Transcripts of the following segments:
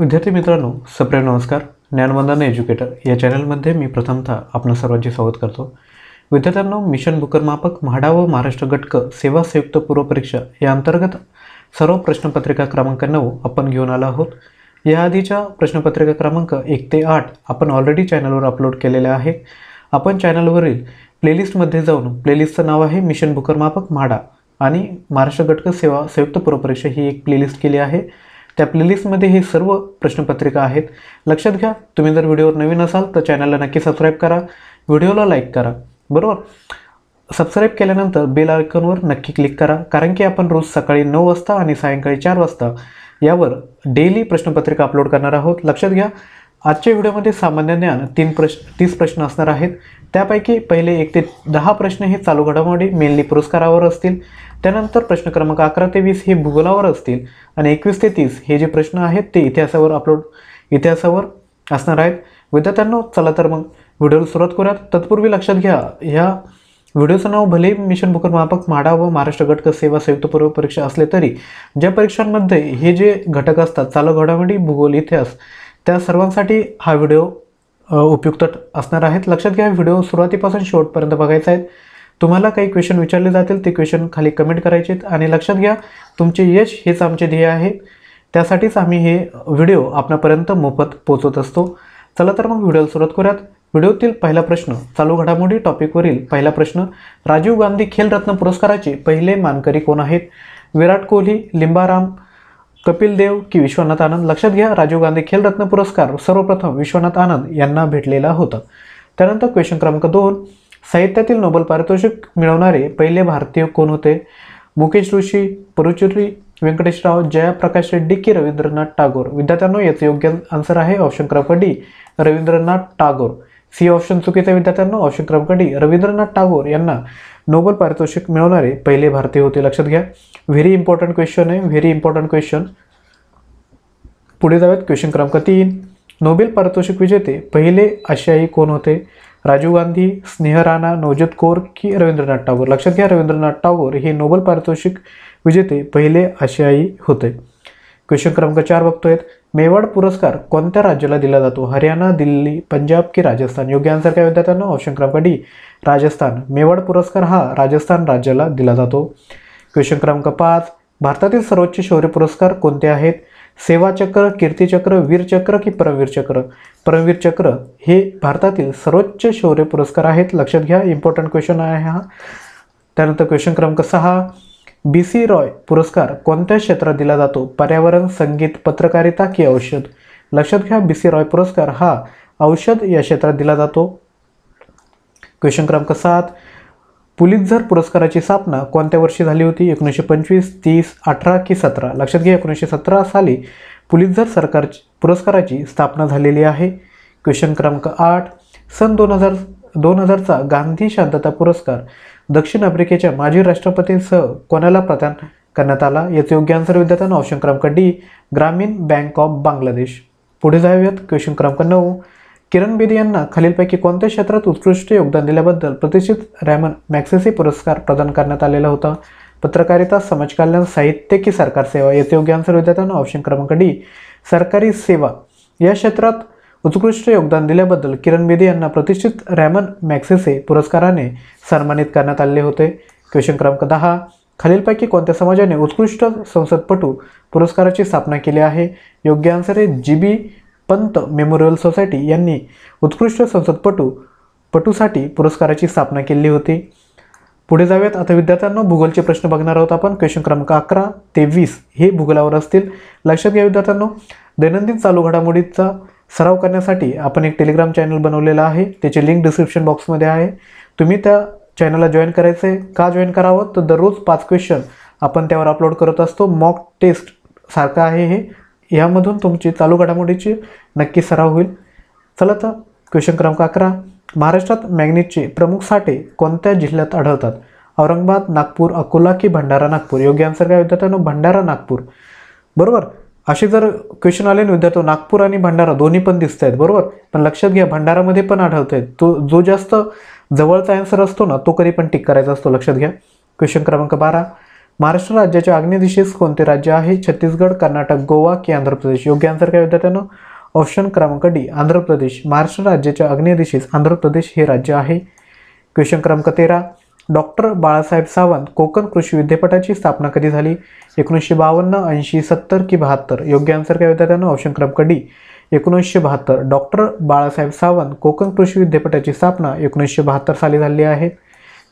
विद्यार्थी मित्रांनो सप्रेम नमस्कार ज्ञानवंदना एज्युकेटर या चॅनलमध्ये मी प्रथमतः आपण सर्वांचे स्वागत करतो विद्यार्थ्यांनो मिशन भूकरमापक म्हाडा व महाराष्ट्र गटक सेवा संयुक्त पूर्वपरीक्षा या अंतर्गत सर्व प्रश्नपत्रिका क्रमांक नऊ आपण घेऊन आलो आहोत या प्रश्नपत्रिका क्रमांक एक ते आठ आपण ऑलरेडी चॅनलवर अपलोड केलेल्या आहे आपण चॅनलवरील प्लेलिस्टमध्ये जाऊन प्लेलिस्टचं नाव आहे मिशन मापक म्हाडा आणि महाराष्ट्र गटक सेवा संयुक्त पूर्वपरीक्षा ही एक प्लेलिस्ट केली आहे त्या प्लेलिस्टमध्ये हे सर्व प्रश्नपत्रिका आहेत लक्षात घ्या तुम्ही जर व्हिडिओवर नवीन असाल तर चॅनलला नक्की सबस्क्राईब करा व्हिडिओला लाईक करा बरोबर सबस्क्राईब केल्यानंतर बेल आयकॉनवर नक्की क्लिक करा कारण की आपण रोज सकाळी नऊ वाजता आणि सायंकाळी चार वाजता यावर डेली प्रश्नपत्रिका अपलोड करणार आहोत लक्षात घ्या आजच्या व्हिडिओमध्ये सामान्य ज्ञान तीन प्रश्न तीस प्रश्न असणार आहेत त्यापैकी पहिले एक ते दहा प्रश्न हे चालू घडामोडी मेनली पुरस्कारावर असतील त्यानंतर प्रश्न क्रमांक अकरा ते वीस हे भूगोलावर असतील आणि एकवीस ते तीस हे जे प्रश्न आहेत ते इतिहासावर अपलोड इतिहासावर असणार आहेत विद्यार्थ्यांना चला तर मग व्हिडिओला सुरुवात करूयात तत्पूर्वी लक्षात घ्या ह्या व्हिडिओचं नाव भले मिशन भूकंपमापक माडा व महाराष्ट्र घटक सेवा संयुक्त पूर्व परीक्षा असले तरी ज्या परीक्षांमध्ये हे जे घटक असतात चालू घडामोडी भूगोल इतिहास त्या सर्वांसाठी हा व्हिडिओ उपयुक्त असणार आहेत लक्षात घ्या व्हिडिओ सुरुवातीपासून शेवटपर्यंत बघायचा आहे तुम्हाला काही क्वेश्चन विचारले जातील ते क्वेश्चन खाली कमेंट करायचे आणि लक्षात घ्या तुमचे यश हेच आमचे ध्येय आहे त्यासाठीच आम्ही हे व्हिडिओ आपणापर्यंत मोफत पोचवत असतो चला तर मग व्हिडिओला सुरुवात करूयात व्हिडिओतील पहिला प्रश्न चालू घडामोडी टॉपिकवरील पहिला प्रश्न राजीव गांधी खेलरत्न पुरस्काराचे पहिले मानकरी कोण आहेत विराट कोहली लिंबाराम कपिल देव की विश्वनाथ आनंद लक्षात घ्या राजीव गांधी खेलरत्न पुरस्कार सर्वप्रथम विश्वनाथ आनंद यांना भेटलेला होता त्यानंतर क्वेश्चन क्रमांक दोन साहित्यातील नोबेल पारितोषिक मिळवणारे पहिले भारतीय कोण होते मुकेश ऋषी परुचुरी व्यंकटेशराव जयाप्रकाश रेड्डी की रवींद्रनाथ टागोर विद्यार्थ्यांनो याचं योग्य आन्सर आहे ऑप्शन क्रमांक D Rabindranath Tagore C option चुकीचा विद्यार्थ्यांना ऑप्शन क्रमांक डी रवींद्रनाथ टागोर यांना नोबेल पारितोषिक मिळवणारे पहिले भारतीय होते लक्षात घ्या व्हेरी इम्पॉर्टंट क्वेश्चन आहे व्हेरी इम्पॉर्टंट क्वेश्चन पुढे जाऊयात क्वेश्चन क्रमांक तीन नोबेल पारितोषिक विजेते पहिले आशियाई कोण होते राजीव गांधी स्नेह राणा नवजत कौर की रवींद्रनाथ टागोर लक्षात घ्या रवींद्रनाथ टागोर हे नोबल पारितोषिक विजेते पहिले आशियाई होते क्वेश्चन क्रमांक चार बघतोय मेवाड पुरस्कार कोणत्या राज्याला दिला जातो हरियाणा दिल्ली पंजाब की राजस्थान योग्य आन्सर काय विद्यार्थ्यांना ऑप्शन क्रमांक डी राजस्थान मेवाड पुरस्कार हा राजस्थान राज्याला दिला जातो क्वेश्चन क्रमांक पाच भारतातील सर्वोच्च शौर्य पुरस्कार कोणते आहेत सेवाचक्र कीर्तीचक्र वीरचक्र की परमवीर चक्र हे भारतातील सर्वोच्च शौर्य पुरस्कार आहेत लक्षात घ्या इम्पॉर्टंट क्वेश्चन आहे हा त्यानंतर क्वेश्चन क्रमांक सहा बी सी रॉय पुरस्कार कोणत्या क्षेत्रात दिला जातो पर्यावरण संगीत पत्रकारिता की औषध लक्षात घ्या बी सी रॉय पुरस्कार हा औषध या क्षेत्रात दिला जातो क्वेश्चन क्रमांक सात पुलितझर पुरस्काराची स्थापना कोणत्या वर्षी झाली होती एकोणीसशे पंचवीस तीस अठरा की सतरा लक्षात घ्या एकोणीसशे सतरा साली पुलितझर सरकारची पुरस्काराची स्थापना झालेली आहे क्वेश्चन क्रमांक आठ सन दोन हजार दोन हजारचा गांधी शांतता पुरस्कार दक्षिण आफ्रिकेच्या माजी राष्ट्रपतींसह कोणाला प्रदान करण्यात आला याचे योग्य आन्सर विद्यार्थ्यांना ऑप्शन क्रमांक डी ग्रामीण बँक ऑफ बांगलादेश पुढे जाऊयात क्वेश्चन क्रमांक नऊ किरण बेदी यांना खालीलपैकी कोणत्या क्षेत्रात उत्कृष्ट योगदान दिल्याबद्दल प्रतिष्ठित रॅमन मॅक्सेसी पुरस्कार प्रदान करण्यात आलेला होता पत्रकारिता समाजकल्याण साहित्य की सरकार सेवा येथे योग्य आन्सर विद्यार्थ्यांना ऑप्शन क्रमांक डी सरकारी सेवा या क्षेत्रात उत्कृष्ट योगदान दिल्याबद्दल किरण बेदी यांना प्रतिष्ठित रॅमन मॅक्सेसे पुरस्काराने सन्मानित करण्यात आले होते क्वेश्चन क्रमांक दहा खालीलपैकी कोणत्या समाजाने उत्कृष्ट संसदपटू पुरस्काराची स्थापना केली आहे योग्य आन्सर आहे G B Pant memorial society यांनी उत्कृष्ट संसदपटू पटूसाठी पुरस्काराची स्थापना केली होती पुढे जाऊयात आता विद्यार्थ्यांना भूगोलचे प्रश्न बघणार आहोत आपण क्वेश्चन क्रमांक अकरा ते वीस हे भूगोलावर असतील लक्षात घ्या विद्यार्थ्यांनो दैनंदिन चालू घडामोडीचा सराव करण्यासाठी आपण एक टेलिग्राम चॅनल बनवलेला आहे त्याची लिंक डिस्क्रिप्शन बॉक्समध्ये आहे तुम्ही त्या चॅनलला जॉईन करायचं आहे का जॉईन करावं तर दररोज पाच क्वेश्चन आपण त्यावर अपलोड करत असतो मॉक टेस्ट सारखं आहे हे यामधून तुमची चालू घडामोडीची नक्की सराव होईल चला तर क्वेश्चन क्रमांक अकरा महाराष्ट्रात मॅग्नेटचे प्रमुख साठे कोणत्या जिल्ह्यात आढळतात औरंगाबाद नागपूर अकोला की भंडारा नागपूर योग्य आन्सर काय विद्यार्थ्यांनो भंडारा नागपूर बरोबर असे जर क्वेश्चन आले ना विद्यार्थी नागपूर आणि भंडारा दोन्ही पण दिसत आहेत बरोबर पण लक्षात घ्या भंडारामध्ये पण आढळत आहेत तो जो जास्त जवळचा आन्सर असतो ना तो कधी पण टिक करायचा असतो लक्षात घ्या क्वेश्चन क्रमांक बारा महाराष्ट्र राज्याच्या आग्नेय कोणते राज्य आहे छत्तीसगड कर्नाटक गोवा की आंध्र प्रदेश योग्य आन्सर काय विद्यार्थ्यांना ऑप्शन क्रमांक डी आंध्र प्रदेश महाराष्ट्र राज्याच्या आग्नेय आंध्र प्रदेश हे राज्य आहे क्वेश्चन क्रमांक तेरा डॉक्टर बाळासाहेब सावंत कोकण कृषी विद्यापीठाची स्थापना कधी झाली एकोणीसशे बावन्न ऐंशी सत्तर की बहात्तर योग्य आन्सर काय विद्यार्थ्यांना ऑप्शन क्रमांक डी एकोणीसशे बहात्तर डॉक्टर बाळासाहेब सावंत कोकण कृषी विद्यापीठाची स्थापना एकोणीसशे बहात्तर साली झाली आहे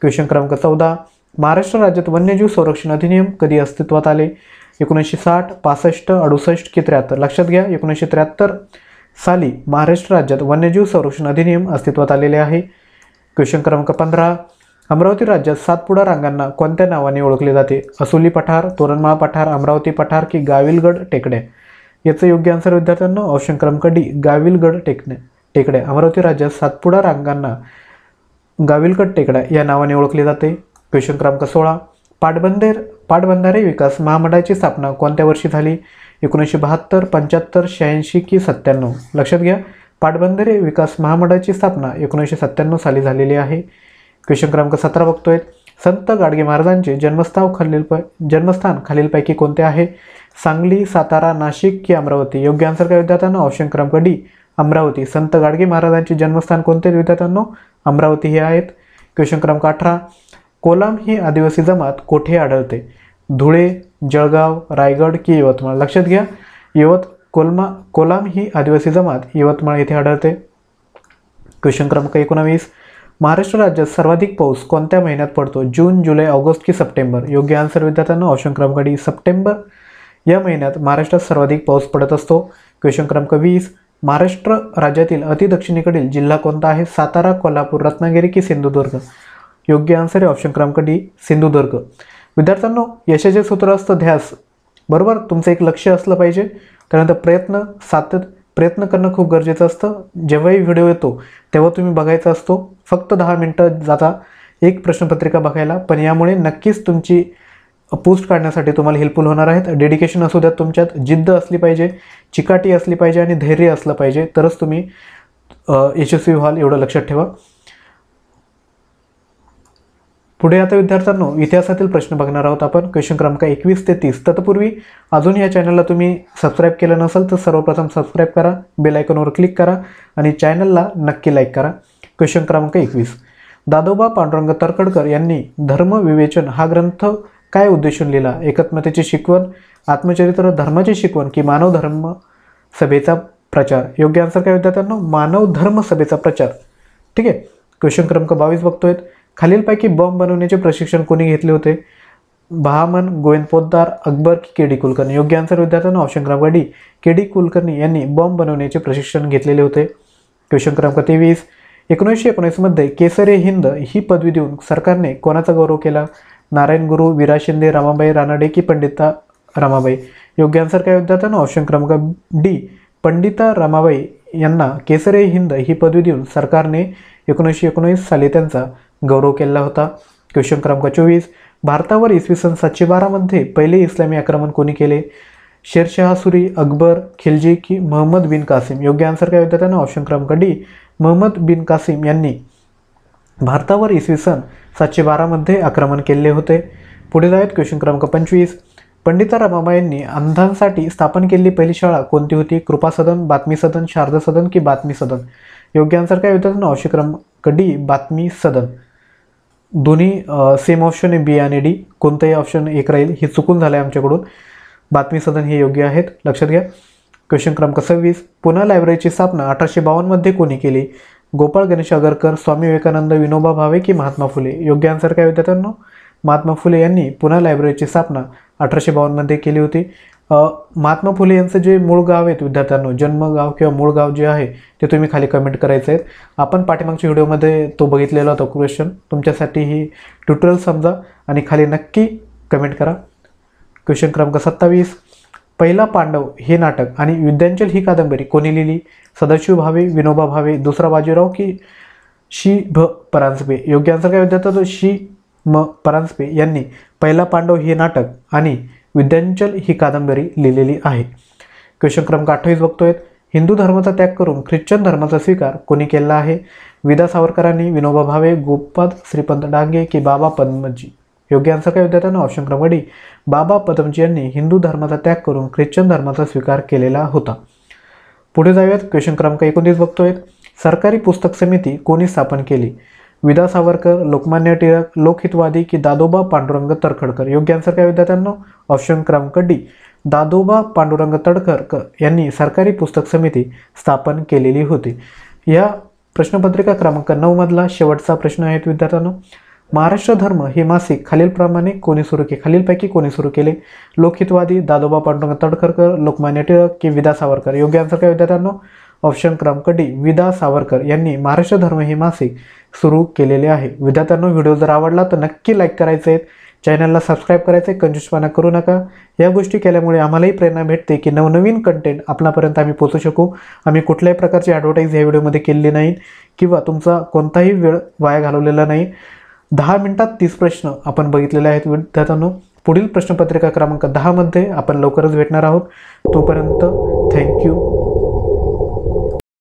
क्वेश्चन क्रमांक चौदा महाराष्ट्र राज्यात वन्यजीव संरक्षण अधिनियम कधी अस्तित्वात आले एकोणीसशे साठ पासष्ट अडुसष्ट की त्र्याहत्तर लक्षात घ्या एकोणीसशे त्र्याहत्तर साली महाराष्ट्र राज्यात वन्यजीव संरक्षण अधिनियम अस्तित्वात आलेले आहे क्वेश्चन क्रमांक पंधरा अमरावती राज्यात सातपुडा रांगांना कोणत्या नावाने ओळखले जाते असोली पठार तोरणमाळा पठार अमरावती पठार की गाविलगड टेकड्या याचं योग्य आन्सर विद्यार्थ्यांना ऑप्शन क्रमांक डी गाविलगड टेकणे टेकड्या अमरावती राज्यात सातपुडा रांगांना गाविलगड टेकड्या या नावाने ओळखले जाते क्वेश्चन क्रमांक सोळा पाटबंदेर पाटबंधारे विकास महामंडळाची स्थापना कोणत्या वर्षी झाली एकोणीसशे बहात्तर पंच्याहत्तर शहाऐंशी की सत्त्याण्णव लक्षात घ्या पाटबंधारे विकास महामंडळाची स्थापना एकोणीसशे सत्त्याण्णव साली झालेली आहे क्वेश्चन क्रमांक सतरा बघतोय संत गाडगे महाराजांचे जन्मस्थान प जन्मस्थान खालीलपैकी कोणते आहे सांगली सातारा नाशिक की अमरावती योग्य आन्सर काय विद्यार्थ्यांना ऑप्शन क्रमांक डी अमरावती संत गाडगे महाराजांचे जन्मस्थान कोणते विद्यार्थ्यांनो अमरावती हे आहेत क्वेश्चन क्रमांक अठरा कोलाम ही आदिवासी जमात कोठे आढळते धुळे जळगाव रायगड की यवतमाळ लक्षात घ्या यवत कोलमा कोलाम ही आदिवासी जमात यवतमाळ येथे आढळते क्वेश्चन क्रमांक एकोणावीस महाराष्ट्र राज्यात सर्वाधिक पाऊस कोणत्या महिन्यात पडतो जून जुलै ऑगस्ट की सप्टेंबर योग्य आन्सर विद्यार्थ्यांना ऑप्शन क्रमांक डी सप्टेंबर या महिन्यात महाराष्ट्रात सर्वाधिक पाऊस पडत असतो क्वेश्चन क्रमांक वीस महाराष्ट्र राज्यातील अतिदक्षिणेकडील जिल्हा कोणता आहे सातारा कोल्हापूर रत्नागिरी की सिंधुदुर्ग योग्य आन्सर आहे ऑप्शन क्रमांक डी सिंधुदुर्ग विद्यार्थ्यांनो यशाचे सूत्र असतं ध्यास बरोबर तुमचं एक लक्ष असलं पाहिजे त्यानंतर प्रयत्न सातत्य प्रयत्न करणं खूप गरजेचं असतं जेव्हाही व्हिडिओ येतो तेव्हा तुम्ही बघायचा असतो फक्त दहा मिनटं जाता एक प्रश्नपत्रिका बघायला पण यामुळे नक्कीच तुमची पोस्ट काढण्यासाठी तुम्हाला हेल्पफुल होणार आहेत डेडिकेशन असू द्या तुमच्यात जिद्द असली पाहिजे चिकाटी असली पाहिजे आणि धैर्य असलं पाहिजे तरच तुम्ही यशस्वी व्हाल एवढं लक्षात ठेवा पुढे आता विद्यार्थ्यांनो इतिहासातील प्रश्न बघणार आहोत आपण क्वेश्चन क्रमांक एकवीस ते तीस तत्पूर्वी अजून या चॅनलला तुम्ही सबस्क्राईब केलं नसेल तर सर्वप्रथम सबस्क्राईब करा बेल आयकॉनवर क्लिक करा आणि चॅनलला नक्की लाईक करा क्वेश्चन क्रमांक एकवीस दादोबा पांडुरंग तरखडकर यांनी धर्मविवेचन हा ग्रंथ काय उद्देशून लिहिला एकत्मतेची शिकवण आत्मचरित्र धर्माची शिकवण की मानव धर्म सभेचा प्रचार योग्य आन्सर काय विद्यार्थ्यांना मानव धर्म सभेचा प्रचार ठीक आहे क्वेश्चन क्रमांक बावीस बघतोय खालीलपैकी बॉम्ब बनवण्याचे प्रशिक्षण कोणी घेतले होते बहामन गोविंद पोद्दार अकबर की के डी कुलकर्णी योग्य आन्सर विद्यार्थ्यांना ऑप्शन क्रमांक डी के डी कुलकर्णी यांनी बॉम्ब बनवण्याचे प्रशिक्षण घेतलेले होते क्वेश्चन क्रमांक तेवीस एकोणीसशे एकोणीसमध्ये केसरे हिंद ही पदवी देऊन सरकारने कोणाचा गौरव केला नारायण गुरु विरा शिंदे रामाबाई रानाडे की पंडिता रमाबाई योग्य आन्सर काय विद्यार्थ्यांना ऑप्शन क्रमांक डी पंडिता रमाबाई यांना केसरे हिंद ही पदवी देऊन सरकारने एकोणीसशे एकोणीस साली त्यांचा गौरव केला होता क्वेश्चन क्रमांक चोवीस भारतावर इसवी सन सातशे बारामध्ये पहिले इस्लामी आक्रमण कोणी केले शेरशहा सुरी अकबर खिलजी की मोहम्मद बिन कासिम योग्य आन्सर काय होता त्यांना ऑप्शन क्रमांक डी महम्मद बिन कासिम यांनी भारतावर इसवी सन सातशे बारामध्ये आक्रमण केले होते पुढे जावेत क्वेश्चन क्रमांक पंचवीस पंडिता रामाबा यांनी अंधांसाठी स्थापन केलेली पहिली शाळा कोणती होती कृपा सदन बातमी सदन शारदा सदन की बातमी सदन योग्य आन्सर काय होतं ना क्रमांक डी बातमी सदन दोन्ही सेम ऑप्शन आहे बी आणि डी कोणतंही ऑप्शन एक राहील हे चुकून झालं आहे आमच्याकडून बातमी सदन हे योग्य आहेत लक्षात घ्या क्वेश्चन क्रमांक सव्वीस पुन्हा लायब्ररीची स्थापना अठराशे बावन्नमध्ये कोणी केली गोपाळ गणेश आगरकर स्वामी विवेकानंद विनोबा भावे की महात्मा फुले योग्य आन्सर काय विद्यार्थ्यांनो महात्मा फुले यांनी पुन्हा लायब्ररीची स्थापना अठराशे बावन्नमध्ये केली होती महात्मा फुले यांचं जे मूळ गाव आहेत विद्यार्थ्यांनो जन्मगाव किंवा मूळ गाव जे आहे ते तुम्ही खाली कमेंट करायचं आहेत आपण पाठीमागच्या व्हिडिओमध्ये तो बघितलेला होता क्वेश्चन तुमच्यासाठी ही ट्युटोरियल समजा आणि खाली नक्की कमेंट करा क्वेश्चन क्रमांक सत्तावीस पहिला पांडव हे नाटक आणि विद्यांचल ही कादंबरी कोणी लिहिली सदाशिव भावे विनोबा भावे दुसरा बाजीराव की शी भ परांजपे योग्य आन्सर काय विद्यार्थ्यांचं शी म परांजपे यांनी पहिला पांडव हे नाटक आणि विद्यांचल ही कादंबरी लिहिलेली आहे क्वेश्चन क्रमांक अठ्ठावीस बघतोय हिंदू धर्माचा त्याग करून ख्रिश्चन धर्माचा स्वीकार कोणी केला आहे विदा सावरकरांनी विनोबा भावे गोपाद श्रीपंत डांगे की बाबा पद्मजी योग्य आन्सर काय विद्यार्थ्यांना ऑप्शन क्रमांक डी बाबा पद्मजी यांनी हिंदू धर्माचा त्याग करून ख्रिश्चन धर्माचा स्वीकार केलेला होता पुढे जाऊयात क्वेश्चन क्रमांक एकोणतीस बघतोय सरकारी पुस्तक समिती कोणी स्थापन केली विदा सावरकर लोकमान्य टिळक लोकहितवादी की दादोबा पांडुरंग तडखडकर योग्य आन्सर काय विद्यार्थ्यांनो ऑप्शन क्रमांक डी दादोबा पांडुरंग तडखडकर यांनी सरकारी पुस्तक समिती स्थापन केलेली होती या प्रश्नपत्रिका क्रमांक नऊमधला शेवटचा प्रश्न आहे विद्यार्थ्यांनो महाराष्ट्र धर्म हे मासिक खालीलप्रमाणे कोणी सुरू केले खालीलपैकी कोणी सुरू केले लोकहितवादी दादोबा पांडुरंग तडखरकर लोकमान्य टिळक की विदा सावरकर योग्य आन्सर काय विद्यार्थ्यांनो ऑप्शन क्रमांक डी विदा सावरकर यांनी महाराष्ट्र धर्म हे मासिक सुरू केलेले आहे विद्यार्थ्यांना व्हिडिओ जर आवडला तर नक्की लाईक करायचे आहेत चॅनलला सबस्क्राईब करायचे कंजूसपणा करू नका या गोष्टी केल्यामुळे आम्हालाही प्रेरणा भेटते की नवनवीन कंटेंट आपणापर्यंत आम्ही पोचू शकू आम्ही कुठल्याही प्रकारची ॲडव्हर्टाईज या व्हिडिओमध्ये केलेली नाही किंवा तुमचा कोणताही वेळ वाया घालवलेला नाही दहा मिनिटात तीस प्रश्न आपण बघितलेले आहेत विद्यार्थ्यांनो पुढील प्रश्नपत्रिका क्रमांक दहामध्ये आपण लवकरच भेटणार आहोत तोपर्यंत थँक्यू